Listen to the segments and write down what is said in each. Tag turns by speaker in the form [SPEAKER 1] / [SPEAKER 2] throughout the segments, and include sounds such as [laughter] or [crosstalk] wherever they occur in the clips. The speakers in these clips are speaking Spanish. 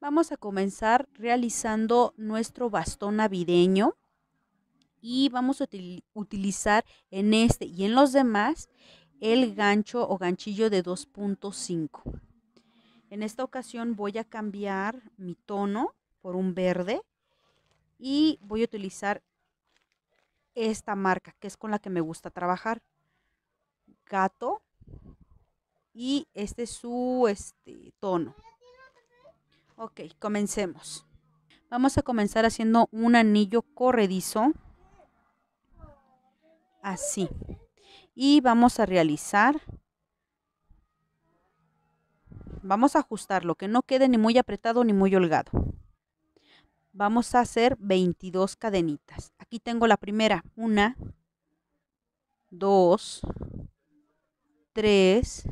[SPEAKER 1] Vamos a comenzar realizando nuestro bastón navideño y vamos a utilizar en este y en los demás el gancho o ganchillo de 2.5. En esta ocasión voy a cambiar mi tono por un verde y voy a utilizar esta marca que es con la que me gusta trabajar. Gato y este es su este, tono. Ok, comencemos. Vamos a comenzar haciendo un anillo corredizo. Así. Y vamos a realizar. Vamos a ajustarlo, que no quede ni muy apretado ni muy holgado. Vamos a hacer 22 cadenitas. Aquí tengo la primera. Una, dos, tres,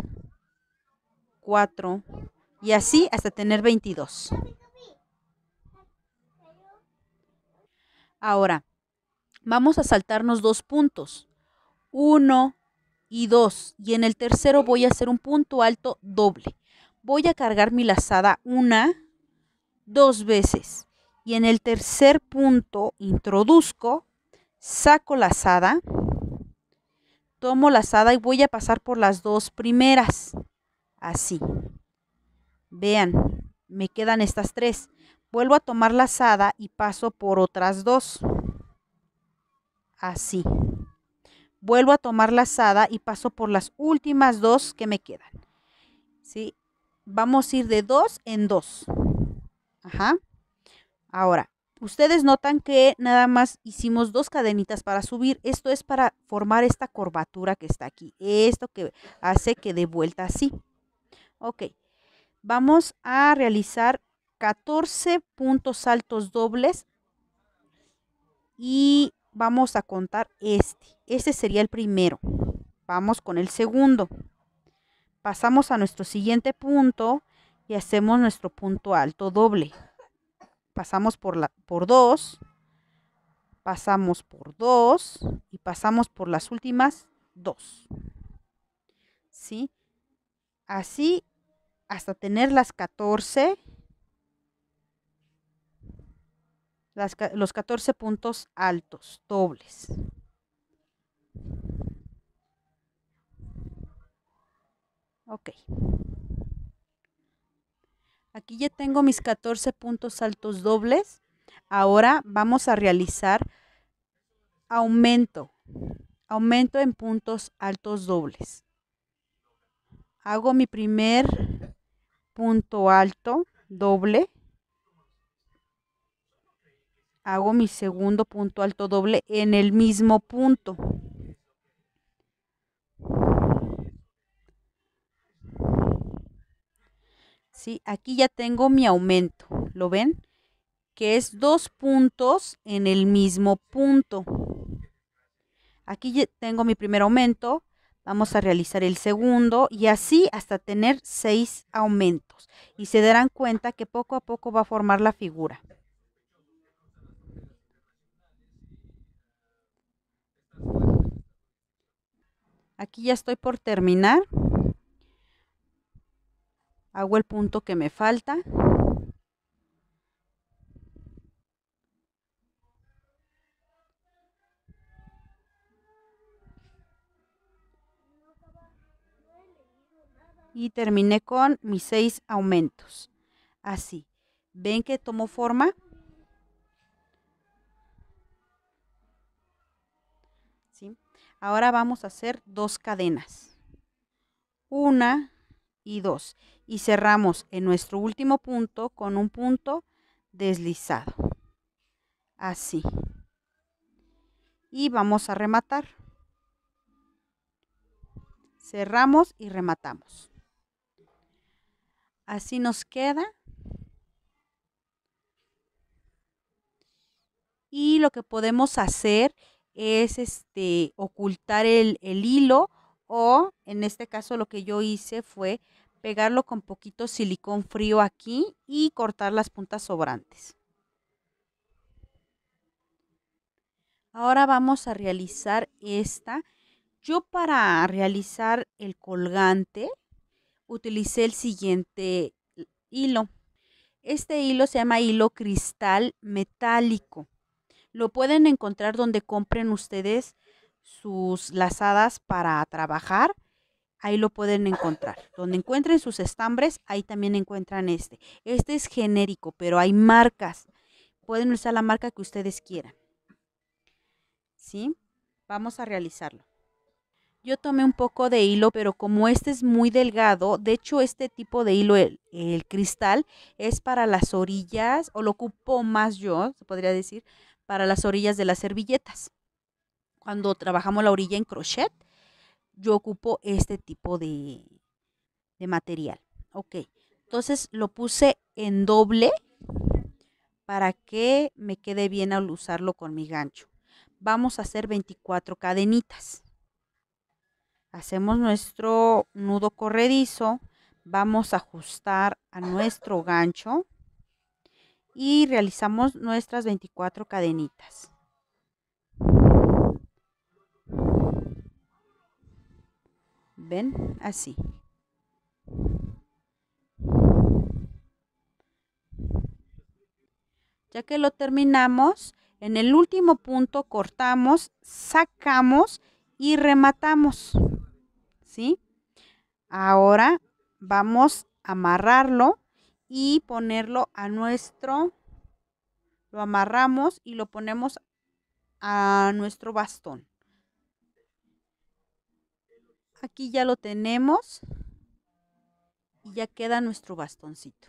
[SPEAKER 1] cuatro, y así hasta tener 22. Ahora, vamos a saltarnos dos puntos, Uno y dos. y en el tercero voy a hacer un punto alto doble. Voy a cargar mi lazada una, dos veces, y en el tercer punto introduzco, saco lazada, tomo lazada y voy a pasar por las dos primeras, así. Vean, me quedan estas tres. Vuelvo a tomar la asada y paso por otras dos. Así. Vuelvo a tomar la asada y paso por las últimas dos que me quedan. ¿Sí? Vamos a ir de dos en dos. Ajá. Ahora, ustedes notan que nada más hicimos dos cadenitas para subir. Esto es para formar esta curvatura que está aquí. Esto que hace que dé vuelta así. Ok vamos a realizar 14 puntos altos dobles y vamos a contar este. Este sería el primero. Vamos con el segundo. Pasamos a nuestro siguiente punto y hacemos nuestro punto alto doble. Pasamos por, la, por dos, pasamos por dos y pasamos por las últimas dos. ¿Sí? Así hasta tener las 14, los 14 puntos altos, dobles. Ok. Aquí ya tengo mis 14 puntos altos dobles. Ahora vamos a realizar aumento. Aumento en puntos altos dobles. Hago mi primer punto alto doble hago mi segundo punto alto doble en el mismo punto si Aquí ya tengo mi aumento, ¿lo ven? Que es dos puntos en el mismo punto. Aquí tengo mi primer aumento, Vamos a realizar el segundo y así hasta tener seis aumentos. Y se darán cuenta que poco a poco va a formar la figura. Aquí ya estoy por terminar. Hago el punto que me falta. y terminé con mis seis aumentos. Así. ¿Ven que tomó forma? ¿Sí? Ahora vamos a hacer dos cadenas. Una y dos. Y cerramos en nuestro último punto con un punto deslizado. Así. Y vamos a rematar. Cerramos y rematamos. Así nos queda. Y lo que podemos hacer es este, ocultar el, el hilo o en este caso lo que yo hice fue pegarlo con poquito silicón frío aquí y cortar las puntas sobrantes. Ahora vamos a realizar esta. Yo para realizar el colgante utilicé el siguiente hilo. Este hilo se llama hilo cristal metálico. Lo pueden encontrar donde compren ustedes sus lazadas para trabajar. Ahí lo pueden encontrar. Donde encuentren sus estambres, ahí también encuentran este. Este es genérico, pero hay marcas. Pueden usar la marca que ustedes quieran. ¿Sí? Vamos a realizarlo. Yo tomé un poco de hilo, pero como este es muy delgado, de hecho este tipo de hilo, el, cristal, es para las orillas, o lo ocupo más yo, se podría decir, para las orillas de las servilletas. Cuando trabajamos la orilla en crochet, yo ocupo este tipo de, de material. Ok, entonces lo puse en doble para que me quede bien al usarlo con mi gancho. Vamos a hacer 24 cadenitas. Hacemos nuestro nudo corredizo, vamos a ajustar a nuestro gancho y realizamos nuestras 24 cadenitas. ¿Ven? Así. Ya que lo terminamos, en el último punto cortamos, sacamos y rematamos. ¿sí? Ahora vamos a amarrarlo y ponerlo a nuestro, lo amarramos y lo ponemos a nuestro bastón. Aquí ya lo tenemos y ya queda nuestro bastoncito.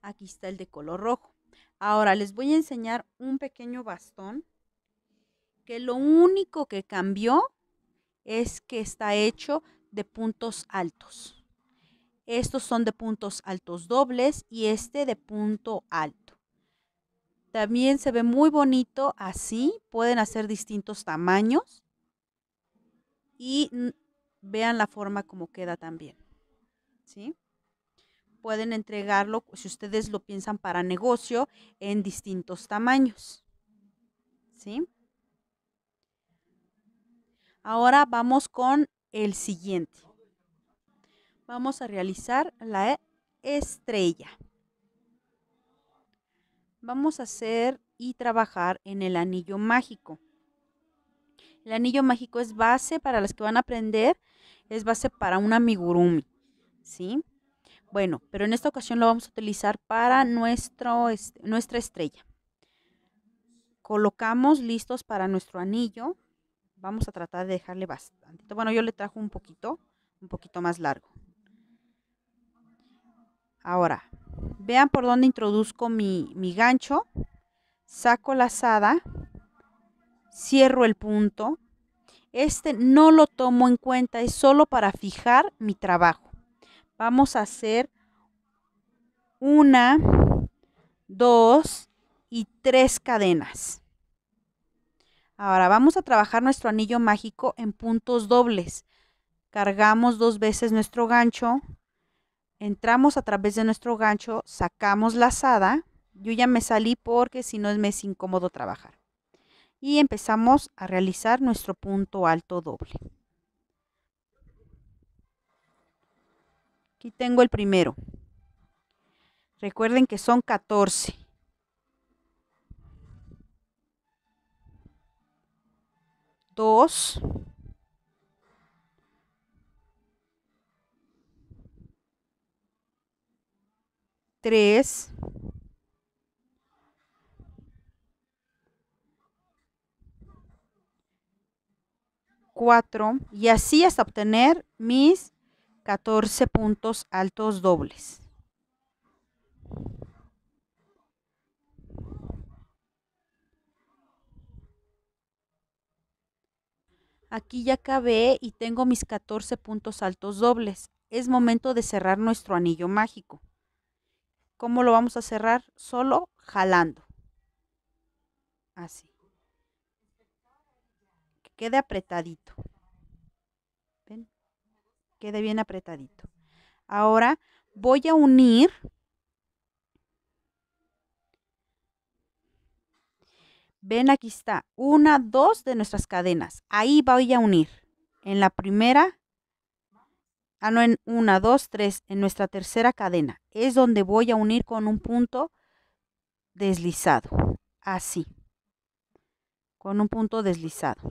[SPEAKER 1] Aquí está el de color rojo. Ahora les voy a enseñar un pequeño bastón que lo único que cambió es que está hecho de puntos altos. Estos son de puntos altos dobles y este de punto alto. También se ve muy bonito así. Pueden hacer distintos tamaños. Y vean la forma como queda también. ¿Sí? Pueden entregarlo, si ustedes lo piensan para negocio, en distintos tamaños. ¿Sí? Ahora vamos con el siguiente. Vamos a realizar la estrella. Vamos a hacer y trabajar en el anillo mágico. El anillo mágico es base para las que van a aprender, es base para un amigurumi, ¿sí? Bueno, pero en esta ocasión lo vamos a utilizar para nuestro, nuestra estrella. Colocamos listos para nuestro anillo vamos a tratar de dejarle bastante. Bueno, yo le trajo un poquito, un poquito más largo. Ahora, vean por dónde introduzco mi, mi gancho. Saco la asada, cierro el punto. Este no lo tomo en cuenta, es solo para fijar mi trabajo. Vamos a hacer una, dos y tres cadenas. Ahora vamos a trabajar nuestro anillo mágico en puntos dobles. Cargamos dos veces nuestro gancho, entramos a través de nuestro gancho, sacamos la lazada. Yo ya me salí porque si no me es incómodo trabajar. Y empezamos a realizar nuestro punto alto doble. Aquí tengo el primero. Recuerden que son 14. 2, 3, 4 y así hasta obtener mis 14 puntos altos dobles. Aquí ya acabé y tengo mis 14 puntos altos dobles. Es momento de cerrar nuestro anillo mágico. ¿Cómo lo vamos a cerrar? Solo jalando. Así. Que quede apretadito. ¿Ven? Quede bien apretadito. Ahora voy a unir Ven, aquí está, una, dos de nuestras cadenas. Ahí voy a unir. En la primera, ah, no, en una, dos, tres, en nuestra tercera cadena. Es donde voy a unir con un punto deslizado. Así. Con un punto deslizado.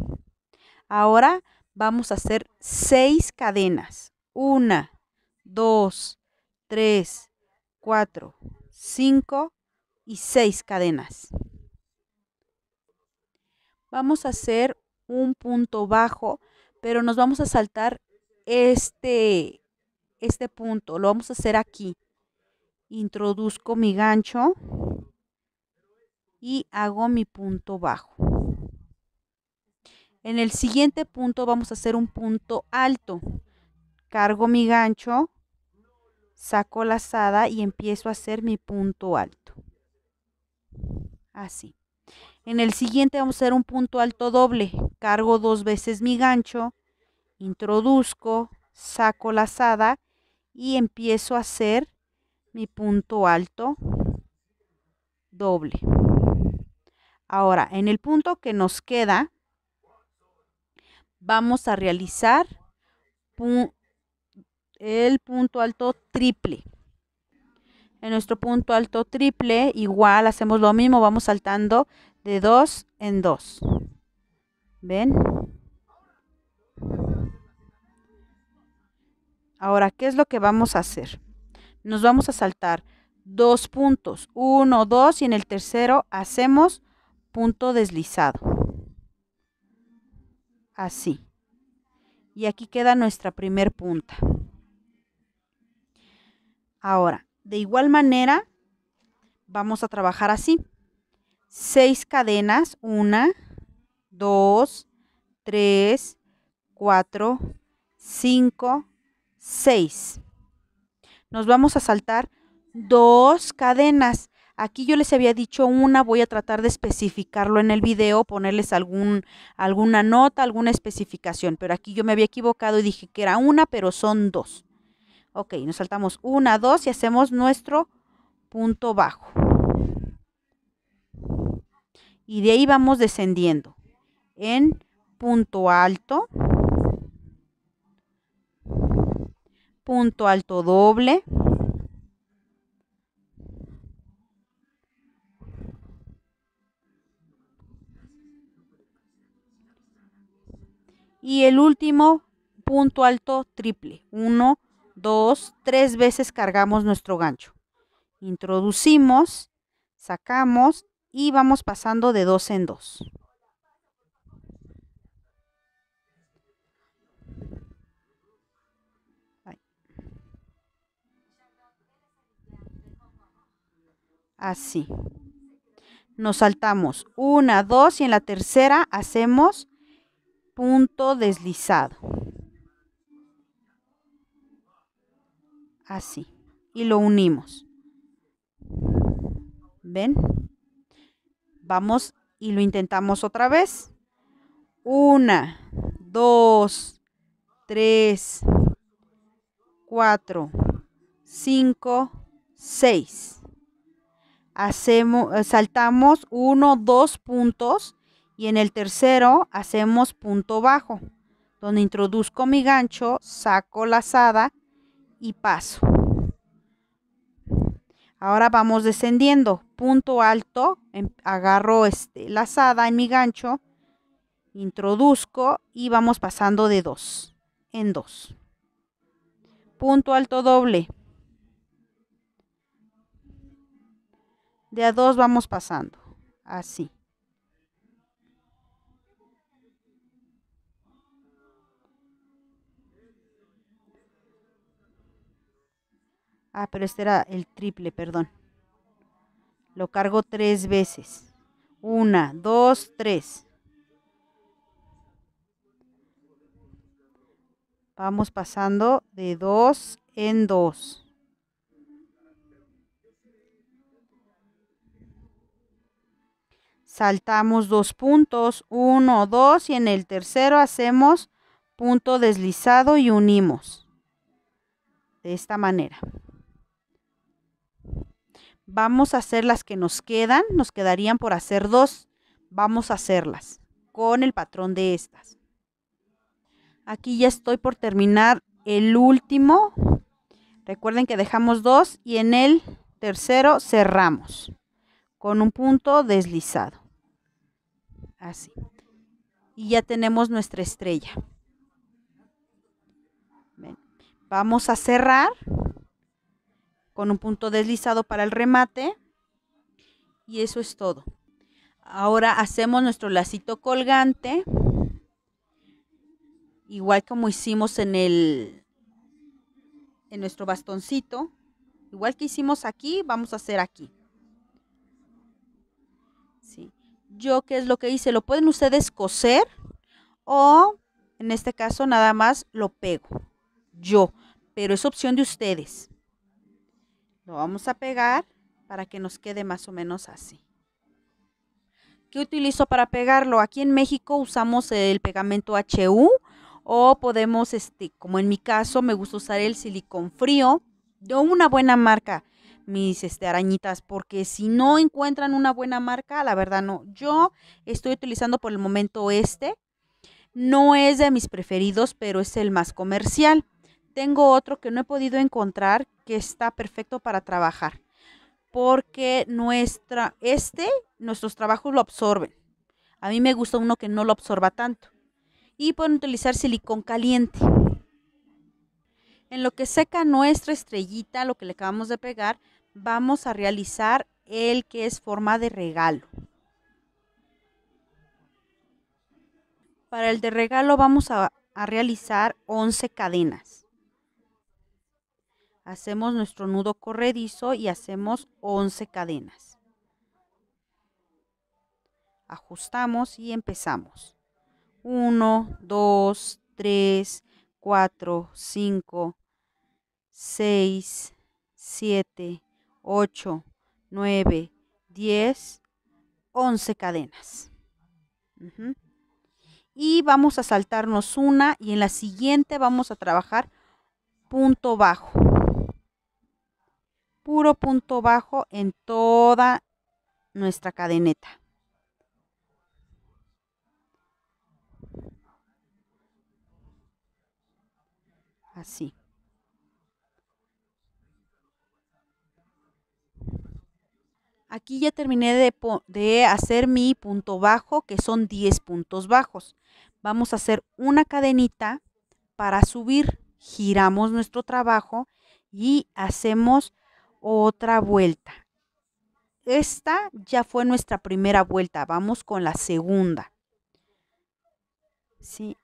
[SPEAKER 1] Ahora vamos a hacer seis cadenas. Una, dos, tres, cuatro, cinco y seis cadenas vamos a hacer un punto bajo, pero nos vamos a saltar este, este punto. Lo vamos a hacer aquí. Introduzco mi gancho y hago mi punto bajo. En el siguiente punto vamos a hacer un punto alto. Cargo mi gancho, saco la lazada y empiezo a hacer mi punto alto. Así. En el siguiente vamos a hacer un punto alto doble. Cargo dos veces mi gancho, introduzco, saco la lazada y empiezo a hacer mi punto alto doble. Ahora, en el punto que nos queda, vamos a realizar el punto alto triple. En nuestro punto alto triple, igual hacemos lo mismo, vamos saltando de dos en 2, ¿Ven? Ahora, ¿qué es lo que vamos a hacer? Nos vamos a saltar dos puntos, uno, dos, y en el tercero hacemos punto deslizado. Así. Y aquí queda nuestra primer punta. Ahora, de igual manera, vamos a trabajar así seis cadenas, una, dos, tres, cuatro, cinco, seis. Nos vamos a saltar dos cadenas. Aquí yo les había dicho una, voy a tratar de especificarlo en el video, ponerles algún, alguna nota, alguna especificación, pero aquí yo me había equivocado y dije que era una, pero son dos. Ok, nos saltamos una, dos y hacemos nuestro punto bajo y de ahí vamos descendiendo en punto alto, punto alto doble, y el último punto alto triple, uno dos tres veces cargamos nuestro gancho. Introducimos, sacamos y vamos pasando de dos en dos. Así. Nos saltamos una, dos y en la tercera hacemos punto deslizado. Así. Y lo unimos. ¿Ven? Vamos y lo intentamos otra vez. 1 2 3 4 5 6 Hacemos eh, saltamos 1 2 puntos y en el tercero hacemos punto bajo. Donde introduzco mi gancho, saco la lazada y paso Ahora vamos descendiendo. Punto alto, em, agarro este, la lazada en mi gancho, introduzco y vamos pasando de 2 en 2. Punto alto doble. De a dos vamos pasando, así. Ah, pero este era el triple, perdón. Lo cargo tres veces. Una, dos, tres. Vamos pasando de dos en dos. Saltamos dos puntos, uno, dos, y en el tercero hacemos punto deslizado y unimos. De esta manera. Vamos a hacer las que nos quedan, nos quedarían por hacer dos. Vamos a hacerlas con el patrón de estas. Aquí ya estoy por terminar el último. Recuerden que dejamos dos y en el tercero cerramos con un punto deslizado. Así. Y ya tenemos nuestra estrella. Vamos a cerrar con un punto deslizado para el remate y eso es todo. Ahora hacemos nuestro lacito colgante, igual como hicimos en el en nuestro bastoncito, igual que hicimos aquí, vamos a hacer aquí. Yo qué es lo que hice, lo pueden ustedes coser o en este caso nada más lo pego yo, pero es opción de ustedes. Lo vamos a pegar para que nos quede más o menos así. ¿Qué utilizo para pegarlo? Aquí en México usamos el pegamento HU o podemos, este, como en mi caso, me gusta usar el silicón frío de una buena marca, mis este, arañitas, porque si no encuentran una buena marca, la verdad no. Yo estoy utilizando por el momento este. No es de mis preferidos, pero es el más comercial tengo otro que no he podido encontrar que está perfecto para trabajar, porque nuestra, este, nuestros trabajos lo absorben. A mí me gusta uno que no lo absorba tanto. Y pueden utilizar silicón caliente. En lo que seca nuestra estrellita, lo que le acabamos de pegar, vamos a realizar el que es forma de regalo. Para el de regalo vamos a, a realizar 11 cadenas hacemos nuestro nudo corredizo y hacemos 11 cadenas. Ajustamos y empezamos. 1, 2, 3, 4, 5, 6, 7, 8, 9, 10, 11 cadenas. Y vamos a saltarnos una y en la siguiente vamos a trabajar punto bajo puro punto bajo en toda nuestra cadeneta. Así. Aquí ya terminé de, de, hacer mi punto bajo, que son 10 puntos bajos. Vamos a hacer una cadenita para subir. Giramos nuestro trabajo y hacemos otra vuelta. Esta ya fue nuestra primera vuelta, vamos con la segunda.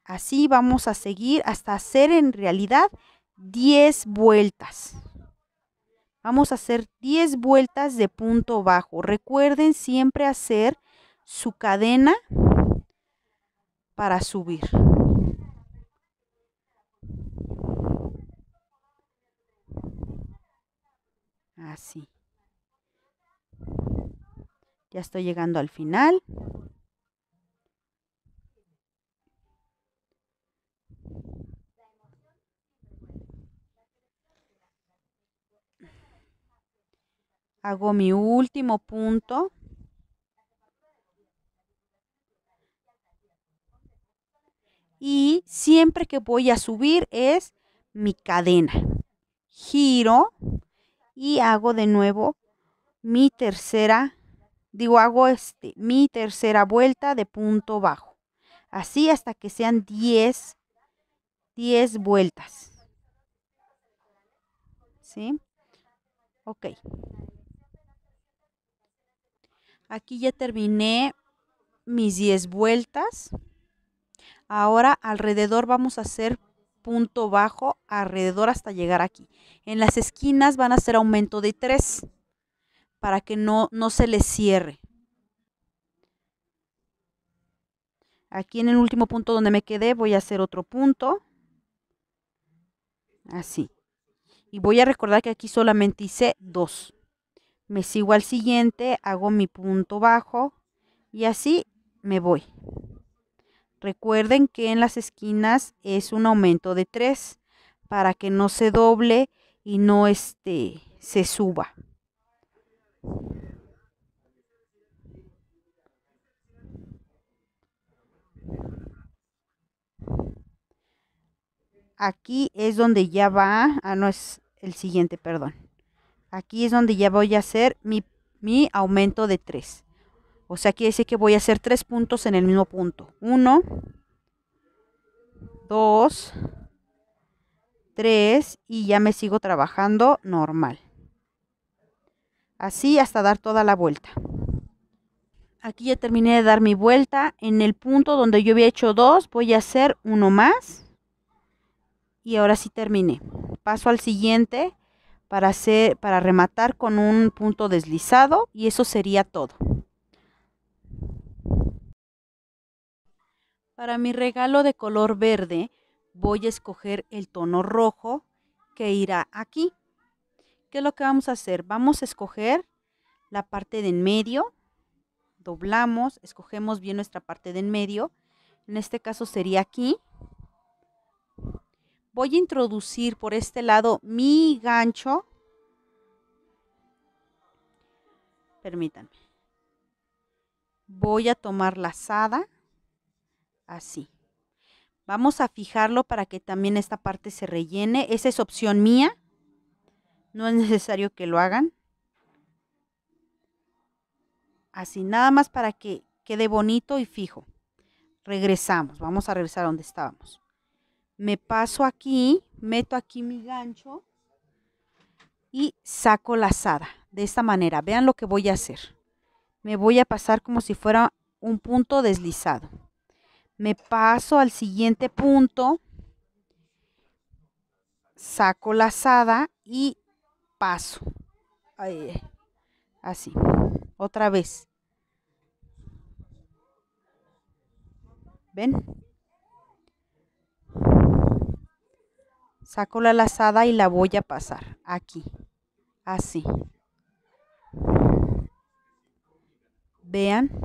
[SPEAKER 1] Así vamos a seguir hasta hacer en realidad 10 vueltas. Vamos a hacer 10 vueltas de punto bajo. Recuerden siempre hacer su cadena para subir. Así. Ya estoy llegando al final. Hago mi último punto. Y siempre que voy a subir es mi cadena. Giro y hago de nuevo mi tercera, digo, hago este, mi tercera vuelta de punto bajo. Así hasta que sean 10, 10 vueltas. ¿Sí? Ok. Aquí ya terminé mis 10 vueltas. Ahora alrededor vamos a hacer punto bajo alrededor hasta llegar aquí. En las esquinas van a hacer aumento de 3 para que no, no se les cierre. Aquí en el último punto donde me quedé voy a hacer otro punto. Así. Y voy a recordar que aquí solamente hice 2. Me sigo al siguiente, hago mi punto bajo y así me voy. Recuerden que en las esquinas es un aumento de 3 para que no se doble y no este, se suba. Aquí es donde ya va, ah no es el siguiente, perdón. Aquí es donde ya voy a hacer mi, mi aumento de 3. O sea, quiere decir que voy a hacer tres puntos en el mismo punto. Uno, dos, tres y ya me sigo trabajando normal. Así hasta dar toda la vuelta. Aquí ya terminé de dar mi vuelta. En el punto donde yo había hecho dos, voy a hacer uno más. Y ahora sí terminé. Paso al siguiente para, hacer, para rematar con un punto deslizado y eso sería todo. Para mi regalo de color verde voy a escoger el tono rojo que irá aquí. ¿Qué es lo que vamos a hacer? Vamos a escoger la parte de en medio, doblamos, escogemos bien nuestra parte de en medio. En este caso sería aquí. Voy a introducir por este lado mi gancho. Permítanme. Voy a tomar la lazada así. Vamos a fijarlo para que también esta parte se rellene. Esa es opción mía. No es necesario que lo hagan. Así, nada más para que quede bonito y fijo. Regresamos, vamos a regresar a donde estábamos. Me paso aquí, meto aquí mi gancho y saco la lazada. De esta manera, vean lo que voy a hacer. Me voy a pasar como si fuera un punto deslizado me paso al siguiente punto, saco la lazada y paso. Ahí, así, otra vez. ¿Ven? Saco la lazada y la voy a pasar aquí, así. Vean.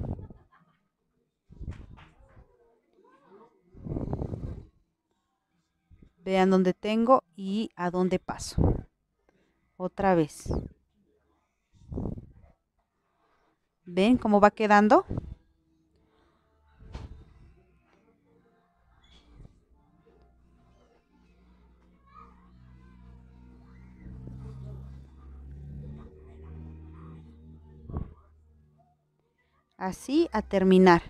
[SPEAKER 1] Vean dónde tengo y a dónde paso. Otra vez. ¿Ven cómo va quedando? Así a terminar.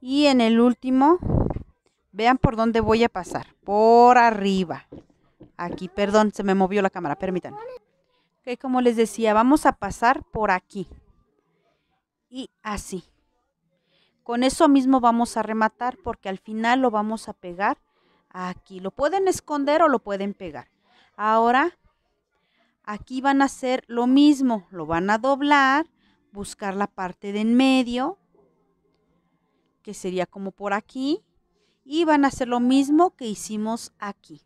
[SPEAKER 1] Y en el último, vean por dónde voy a pasar. Por arriba. Aquí, perdón, se me movió la cámara, permítanme. que como les decía, vamos a pasar por aquí. Y así. Con eso mismo vamos a rematar porque al final lo vamos a pegar aquí. Lo pueden esconder o lo pueden pegar. Ahora, aquí van a hacer lo mismo. Lo van a doblar buscar la parte de en medio, que sería como por aquí, y van a hacer lo mismo que hicimos aquí.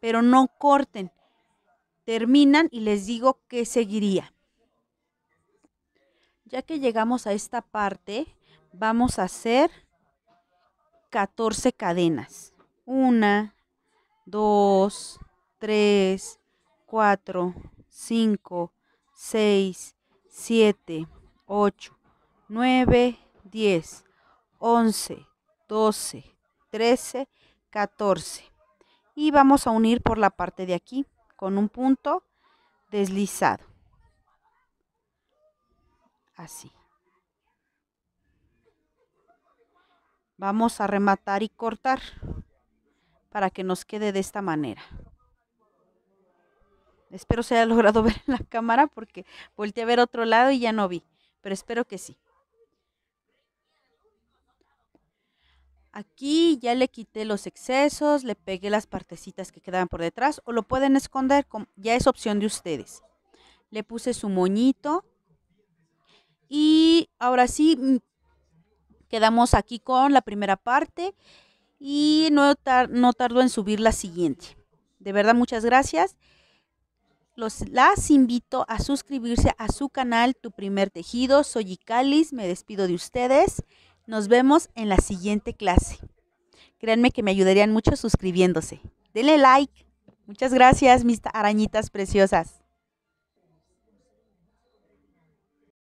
[SPEAKER 1] Pero no corten, terminan y les digo que seguiría. Ya que llegamos a esta parte, vamos a hacer 14 cadenas. 1, 2, 3, 4, 5, 6, 7, 8, 9, 10, 11, 12, 13, 14. Y vamos a unir por la parte de aquí con un punto deslizado. Así. Vamos a rematar y cortar para que nos quede de esta manera. Espero se haya [laughs] logrado ver en la cámara porque volteé a ver otro lado y ya no vi, pero espero que sí. Aquí ya le quité los excesos, le pegué las partecitas que quedaban por detrás o lo pueden esconder, ya es opción de ustedes. Le puse su moñito y ahora sí mm, quedamos aquí con la primera parte y no, tardó no tardo en subir la siguiente. De verdad, muchas gracias. Los, las invito a suscribirse a su canal Tu Primer Tejido. Soy Icalis, me despido de ustedes. Nos vemos en la siguiente clase. Créanme que me ayudarían mucho suscribiéndose. Denle like. Muchas gracias, mis arañitas preciosas.